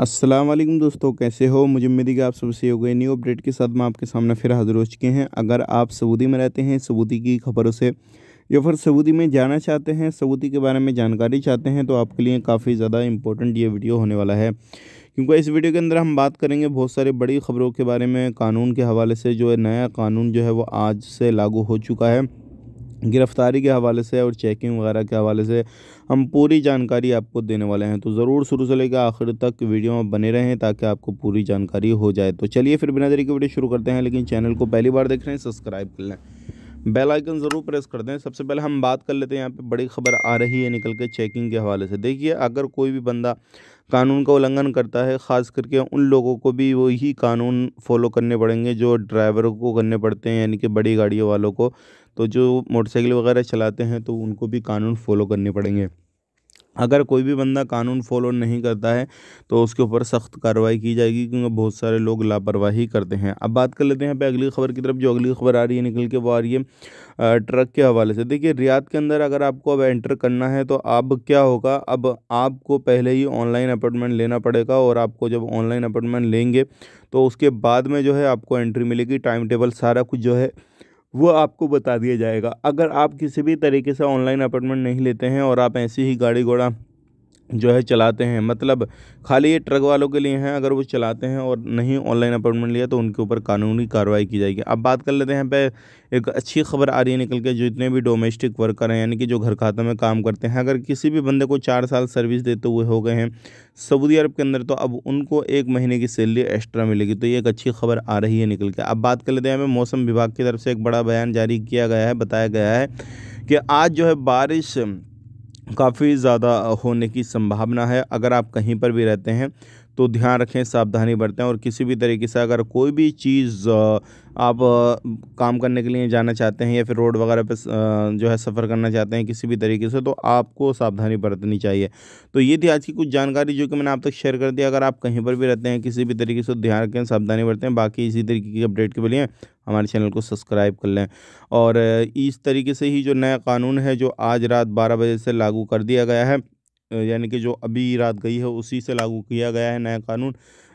अस्सलाम वालेकुम दोस्तों कैसे हो मुझे उम्मीद है कि आप सबसे हो गए न्यू अपडेट के साथ मैं आपके सामने फिर हाजिर हो चुके हैं अगर आप सऊदी में रहते हैं सऊदी की खबरों से या फिर सऊदी में जाना चाहते हैं सऊदी के बारे में जानकारी चाहते हैं तो आपके लिए काफ़ी ज़्यादा इंपॉर्टेंट ये वीडियो होने वाला है क्योंकि इस वीडियो के अंदर हम बात करेंगे बहुत सारे बड़ी खबरों के बारे में कानून के हवाले से जो है नया कानून जो है वो आज से लागू हो चुका है गिरफ़्तारी के हवाले से और चेकिंग वगैरह के हवाले से हम पूरी जानकारी आपको देने वाले हैं तो ज़रूर शुरू से लेकर आखिर तक वीडियो में बने रहें ताकि आपको पूरी जानकारी हो जाए तो चलिए फिर बिना देरी की वीडियो शुरू करते हैं लेकिन चैनल को पहली बार देख रहे हैं सब्सक्राइब कर लें बेल आइकन ज़रूर प्रेस कर दें सबसे पहले हम बात कर लेते हैं यहाँ पे बड़ी खबर आ रही है निकल के चेकिंग के हवाले से देखिए अगर कोई भी बंदा कानून का उल्लंघन करता है ख़ास करके उन लोगों को भी वही कानून फॉलो करने पड़ेंगे जो ड्राइवरों को करने पड़ते हैं यानी कि बड़ी गाड़ियों वालों को तो जो मोटरसाइकिल वगैरह चलाते हैं तो उनको भी कानून फॉलो करने पड़ेंगे अगर कोई भी बंदा कानून फॉलो नहीं करता है तो उसके ऊपर सख्त कार्रवाई की जाएगी क्योंकि बहुत सारे लोग लापरवाही करते हैं अब बात कर लेते हैं पे अगली खबर की तरफ जो अगली खबर आ रही है निकल के वो आ रही है ट्रक के हवाले से देखिए रियाद के अंदर अगर आपको अब एंटर करना है तो अब क्या होगा अब आपको पहले ही ऑनलाइन अपॉइंटमेंट लेना पड़ेगा और आपको जब ऑनलाइन अपॉइंटमेंट लेंगे तो उसके बाद में जो है आपको एंट्री मिलेगी टाइम टेबल सारा कुछ जो है वो आपको बता दिया जाएगा अगर आप किसी भी तरीके से ऑनलाइन अपॉइंटमेंट नहीं लेते हैं और आप ऐसे ही गाड़ी घोड़ा जो है चलाते हैं मतलब खाली ये ट्रक वालों के लिए हैं अगर वो चलाते हैं और नहीं ऑनलाइन अपॉइंटमेंट लिया तो उनके ऊपर कानूनी कार्रवाई की जाएगी अब बात कर लेते हैं पे एक अच्छी खबर आ रही है निकल के जितने भी डोमेस्टिक वर्कर हैं यानी कि जो घर खातों में काम करते हैं अगर किसी भी बंदे को चार साल सर्विस देते हुए हो गए हैं सऊदी अरब के अंदर तो अब उनको एक महीने की सैलरी एक्स्ट्रा मिलेगी तो ये एक अच्छी खबर आ रही है निकल के अब बात कर लेते हैं हमें मौसम विभाग की तरफ से एक बड़ा बयान जारी किया गया है बताया गया है कि आज जो है बारिश काफ़ी ज़्यादा होने की संभावना है अगर आप कहीं पर भी रहते हैं तो ध्यान रखें सावधानी बरतें और किसी भी तरीके से अगर कोई भी चीज़ आप काम करने के लिए जाना चाहते हैं या फिर रोड वगैरह पे जो है सफ़र करना चाहते हैं किसी भी तरीके से तो आपको सावधानी बरतनी चाहिए तो ये थी आज की कुछ जानकारी जो कि मैंने आप तक शेयर कर दी अगर आप कहीं पर भी रहते हैं किसी भी तरीके से तो ध्यान रखें सावधानी बरतें बाकी इसी तरीके की अपडेट के लिए हमारे चैनल को सब्सक्राइब कर लें और इस तरीके से ही जो नया कानून है जो आज रात बारह बजे से लागू कर दिया गया है यानी कि जो अभी रात गई है उसी से लागू किया गया है नया कानून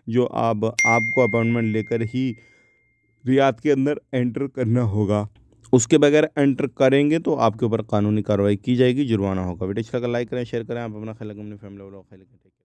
जो अब आप, आपको अपॉइंटमेंट लेकर ही रियाद के अंदर एंटर करना होगा उसके बगैर एंटर करेंगे तो आपके ऊपर कानूनी कार्रवाई की जाएगी जुर्माना होगा वीडियो अच्छा लाइक करें शेयर करें आप अपना ख्याल अपने फैमिली का ख्याल